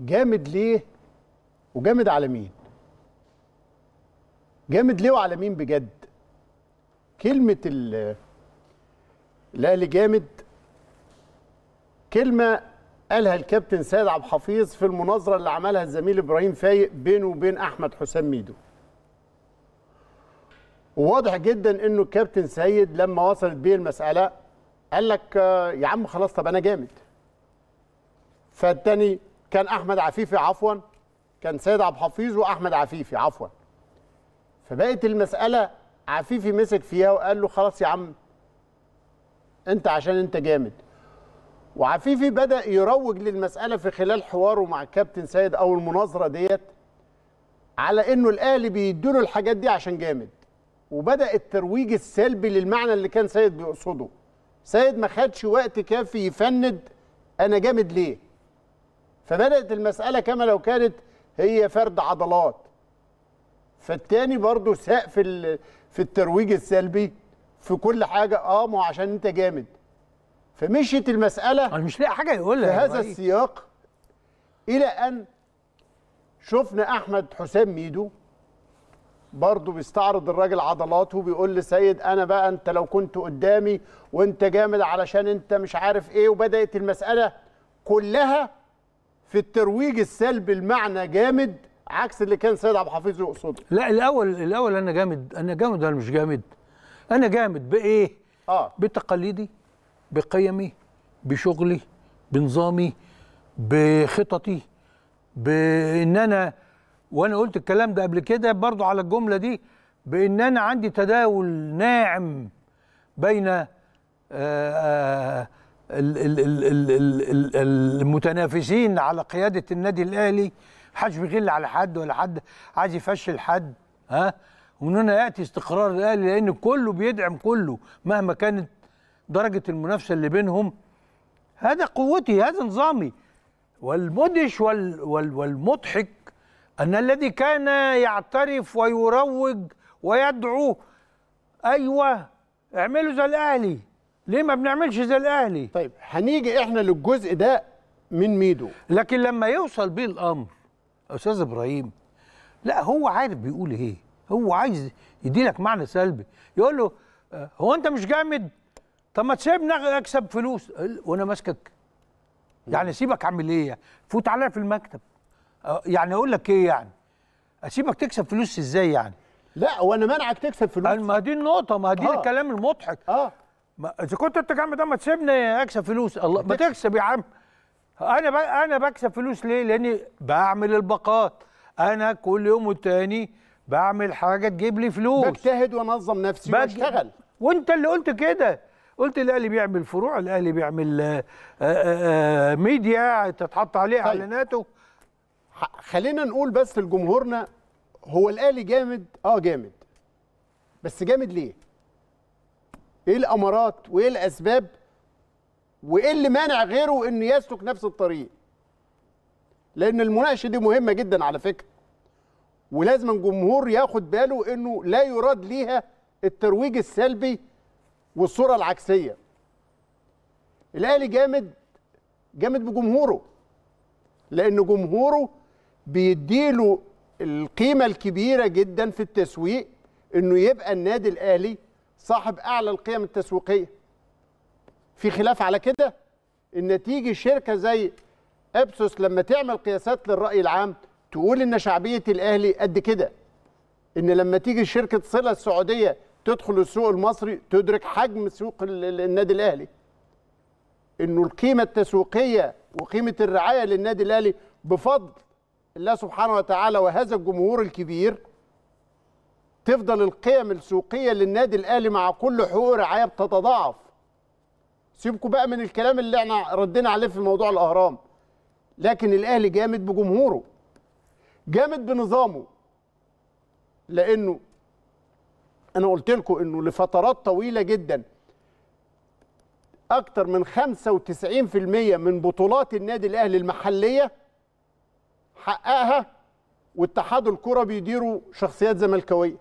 جامد ليه وجامد على مين جامد ليه وعلى مين بجد كلمه الاهلي جامد كلمه قالها الكابتن سيد عبد الحفيظ في المناظره اللي عملها الزميل ابراهيم فايق بينه وبين احمد حسام ميدو وواضح جدا انه الكابتن سيد لما وصلت بيه المساله قال لك آه، يا عم خلاص طب انا جامد فالتاني كان احمد عفيفي عفوا كان سيد عبد الحفيظ واحمد عفيفي عفوا فبقت المساله عفيفي مسك فيها وقال له خلاص يا عم انت عشان انت جامد وعفيفي بدا يروج للمساله في خلال حواره مع الكابتن سيد او المناظره ديت على انه الاهلي بيدوا له الحاجات دي عشان جامد وبدا الترويج السلبي للمعنى اللي كان سيد بيقصده سيد ما خدش وقت كافي يفند انا جامد ليه فبدات المساله كما لو كانت هي فرد عضلات فالتاني برضه سقف في الترويج السلبي في كل حاجه اه ما عشان انت جامد فمشيت المساله انا مش لاقي حاجه يقولها في هذا السياق الى ان شفنا احمد حسام ميدو برضه بيستعرض الراجل عضلاته وبيقول لسيد انا بقى انت لو كنت قدامي وانت جامد علشان انت مش عارف ايه وبدات المساله كلها في الترويج السلبي المعنى جامد عكس اللي كان سيد عبد الحفيظ يقصده لا الاول الاول انا جامد انا جامد ولا مش جامد انا جامد بايه اه بتقاليدي بقيمي بشغلي بنظامي بخططي بان انا وانا قلت الكلام ده قبل كده برضو على الجمله دي بان انا عندي تداول ناعم بين آآ آه، آآ آه، المتنافسين على قياده النادي الاهلي حدش بيغل على حد ولا حد عايز يفشل حد ها ومن هنا ياتي استقرار الاهلي لان كله بيدعم كله مهما كانت درجه المنافسه اللي بينهم هذا قوتي هذا نظامي والمدهش وال وال والمضحك ان الذي كان يعترف ويروج ويدعو ايوه اعملوا زي الاهلي ليه ما بنعملش زي الاهلي طيب هنيجي احنا للجزء ده من ميدو لكن لما يوصل بيه الامر استاذ ابراهيم لا هو عارف بيقول ايه هو عايز يديلك معنى سلبي يقول له آه، هو انت مش جامد طب ما تسيبني اكسب فلوس وانا ماسكك يعني سيبك اعمل ايه يعني؟ فوت عليا في المكتب آه، يعني اقول لك ايه يعني اسيبك تكسب فلوس ازاي يعني لا وانا منعك تكسب فلوس ما دي النقطه ما دي آه. الكلام المضحك آه. ما اذا كنت انت جامد ده ما تسيبني اكسب فلوس الله ما تكسب يا عم انا ب... انا بكسب فلوس ليه لاني بعمل الباقات انا كل يوم والتاني بعمل حاجه تجيب لي فلوس بجتهد وانظم نفسي بشتغل واشتغل وانت اللي قلت كده قلت الاهلي بيعمل فروع الاهلي بيعمل آآ آه، آآ آه، آه، ميديا تتحط عليه طيب. اعلاناته خلينا نقول بس لجمهورنا هو الاهلي جامد اه جامد بس جامد ليه ايه الامارات وايه الاسباب وايه اللي مانع غيره انه يسلك نفس الطريق لان المناقشه دي مهمه جدا على فكره ولازم الجمهور ياخد باله انه لا يراد ليها الترويج السلبي والصوره العكسيه الاهلي جامد جامد بجمهوره لان جمهوره بيديله القيمه الكبيره جدا في التسويق انه يبقى النادي الاهلي صاحب اعلى القيم التسويقيه في خلاف على كده ان تيجي شركه زي ابسوس لما تعمل قياسات للراي العام تقول ان شعبيه الاهلي قد كده ان لما تيجي شركه صله السعوديه تدخل السوق المصري تدرك حجم سوق النادي الاهلي انه القيمه التسويقيه وقيمه الرعايه للنادي الاهلي بفضل الله سبحانه وتعالى وهذا الجمهور الكبير تفضل القيم السوقيه للنادي الاهلي مع كل حقوق رعايه بتتضاعف سيبكم بقى من الكلام اللي احنا ردينا عليه في موضوع الاهرام لكن الاهلي جامد بجمهوره جامد بنظامه لانه انا قلت لكم انه لفترات طويله جدا اكتر من 95% من بطولات النادي الاهلي المحليه حققها واتحاد الكره بيديروا شخصيات زملكاويه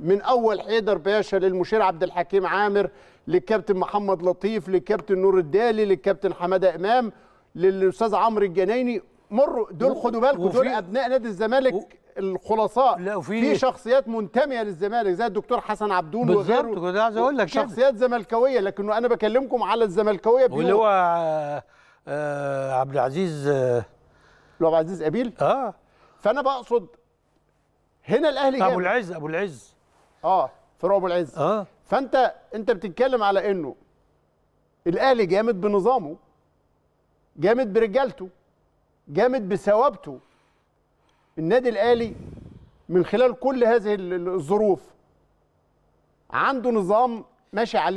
من اول حيدر باشا للمشير عبد الحكيم عامر للكابتن محمد لطيف للكابتن نور الدالي للكابتن حماده امام للاستاذ عمرو الجنايني مروا دول خدوا بالكم دول ابناء نادي الزمالك و... الخلاصاء لا وفي في شخصيات منتميه للزمالك زي الدكتور حسن عبدون وغيره بالظبط كنت عايز اقول لك شخصيات زملكاويه لكن انا بكلمكم على الزملكاويه واللي هو آه عبد العزيز آه عبد العزيز قبيل اه فانا بقصد هنا الاهلي جامد ابو العز ابو العز اه فروع ابو العز اه فانت انت بتتكلم على انه الاهلي جامد بنظامه جامد برجالته جامد بثوابته النادي الاهلي من خلال كل هذه الظروف عنده نظام ماشي عليه